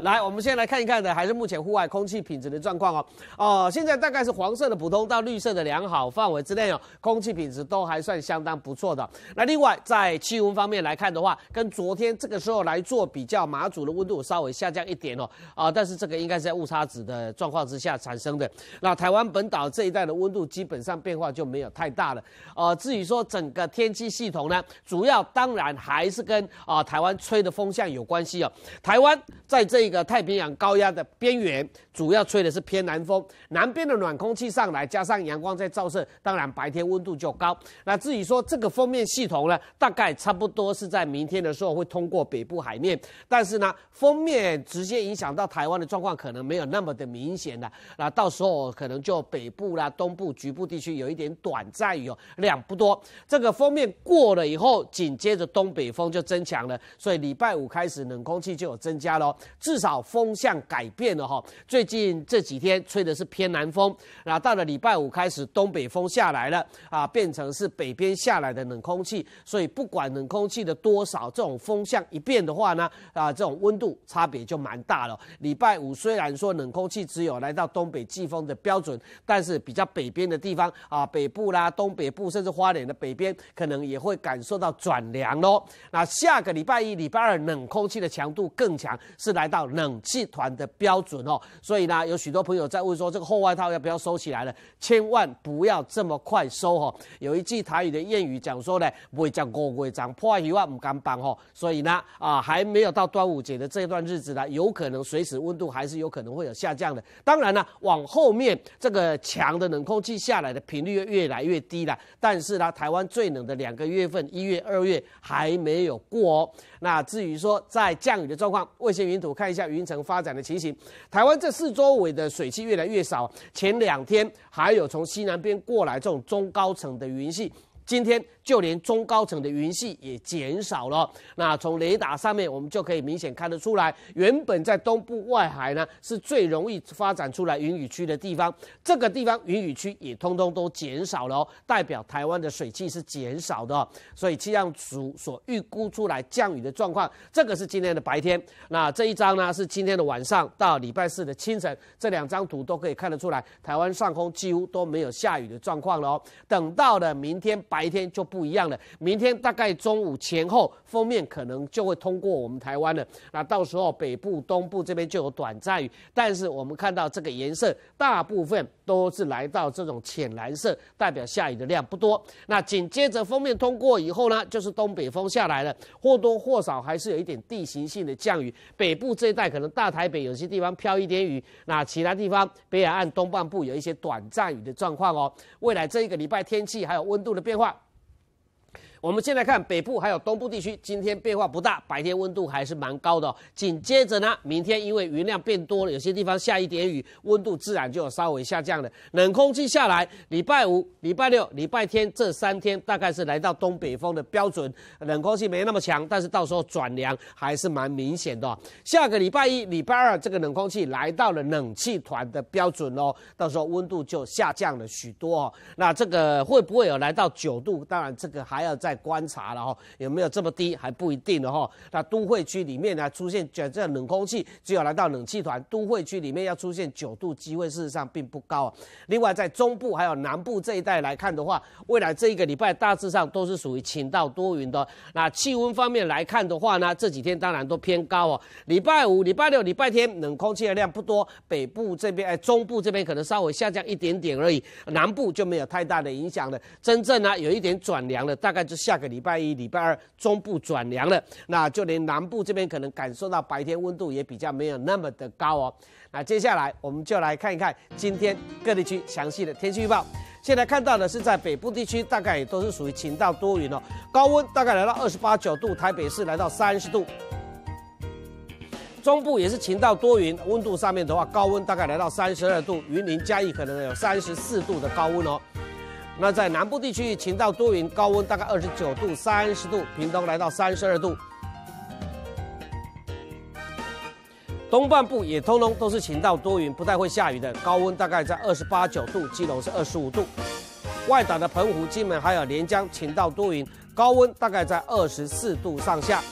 来，我们先来看一看的，还是目前户外空气品质的状况哦。哦，现在大概是黄色的普通到绿色的良好范围之内哦，空气品质都还算相当不错的。那另外在气温方面来看的话，跟昨天这个时候来做比较，马祖的温度稍微下降一点哦。啊，但是这个应该是在误差值的状况之下产生的。那台湾本岛这一带的温度基本上变化就没有太大了。哦，至于说整个天气系统呢，主要当然还是跟啊台湾吹的风向有关系哦。台湾在这。这个太平洋高压的边缘，主要吹的是偏南风，南边的暖空气上来，加上阳光在照射，当然白天温度就高。那至于说这个封面系统呢，大概差不多是在明天的时候会通过北部海面，但是呢，封面直接影响到台湾的状况可能没有那么的明显了。那到时候可能就北部啦、东部局部地区有一点短暂雨量不多。这个封面过了以后，紧接着东北风就增强了，所以礼拜五开始冷空气就有增加了。至少风向改变了哈，最近这几天吹的是偏南风，然后到了礼拜五开始东北风下来了啊，变成是北边下来的冷空气，所以不管冷空气的多少，这种风向一变的话呢，啊，这种温度差别就蛮大了。礼拜五虽然说冷空气只有来到东北季风的标准，但是比较北边的地方啊，北部啦、东北部甚至花莲的北边，可能也会感受到转凉咯。那下个礼拜一、礼拜二冷空气的强度更强，是来到。冷气团的标准哦，所以呢，有许多朋友在问说，这个厚外套要不要收起来了？千万不要这么快收哦。有一句台语的谚语讲说呢，不会将锅盖张破一万，唔敢搬哦。所以呢，啊，还没有到端午节的这段日子呢，有可能随时温度还是有可能会有下降的。当然呢，往后面这个强的冷空气下来的频率越来越低了，但是呢，台湾最冷的两个月份一月、二月还没有过哦。那至于说在降雨的状况，卫星云图看。一下云层发展的情形，台湾这四周围的水汽越来越少，前两天还有从西南边过来这种中高层的云系。今天就连中高层的云系也减少了。那从雷达上面我们就可以明显看得出来，原本在东部外海呢是最容易发展出来云雨区的地方，这个地方云雨区也通通都减少了，代表台湾的水汽是减少的哦。所以气象署所预估出来降雨的状况，这个是今天的白天。那这一张呢是今天的晚上到礼拜四的清晨，这两张图都可以看得出来，台湾上空几乎都没有下雨的状况了哦。等到了明天。白天就不一样了，明天大概中午前后，封面可能就会通过我们台湾了。那到时候北部、东部这边就有短暂雨，但是我们看到这个颜色，大部分都是来到这种浅蓝色，代表下雨的量不多。那紧接着封面通过以后呢，就是东北风下来了，或多或少还是有一点地形性的降雨。北部这一带可能大台北有些地方飘一点雨，那其他地方北海岸东半部有一些短暂雨的状况哦。未来这一个礼拜天气还有温度的变化。我们先来看北部还有东部地区，今天变化不大，白天温度还是蛮高的。紧接着呢，明天因为云量变多了，有些地方下一点雨，温度自然就有稍微下降了。冷空气下来，礼拜五、礼拜六、礼拜天这三天大概是来到东北风的标准，冷空气没那么强，但是到时候转凉还是蛮明显的。下个礼拜一、礼拜二，这个冷空气来到了冷气团的标准哦，到时候温度就下降了许多。哦。那这个会不会有来到九度？当然，这个还要在。观察了哈，有没有这么低还不一定的哈。那都会区里面呢出现卷这冷空气，只有来到冷气团。都会区里面要出现九度机会，事实上并不高另外在中部还有南部这一带来看的话，未来这一个礼拜大致上都是属于晴到多云的。那气温方面来看的话呢，这几天当然都偏高哦。礼拜五、礼拜六、礼拜天冷空气的量不多，北部这边哎，中部这边可能稍微下降一点点而已，南部就没有太大的影响了。真正呢有一点转凉了，大概就。下个礼拜一、礼拜二，中部转凉了，那就连南部这边可能感受到白天温度也比较没有那么的高哦。那接下来我们就来看一看今天各地区详细的天气预报。现在看到的是在北部地区，大概也都是属于晴到多云哦，高温大概来到二十八九度，台北市来到三十度。中部也是晴到多云，温度上面的话，高温大概来到三十二度，云林嘉义可能有三十四度的高温哦。那在南部地区晴到多云，高温大概二十九度、三十度，屏东来到三十二度。东半部也通通都是晴到多云，不太会下雨的，高温大概在二十八九度，基隆是二十五度。外岛的澎湖、金门还有连江晴到多云，高温大概在二十四度上下。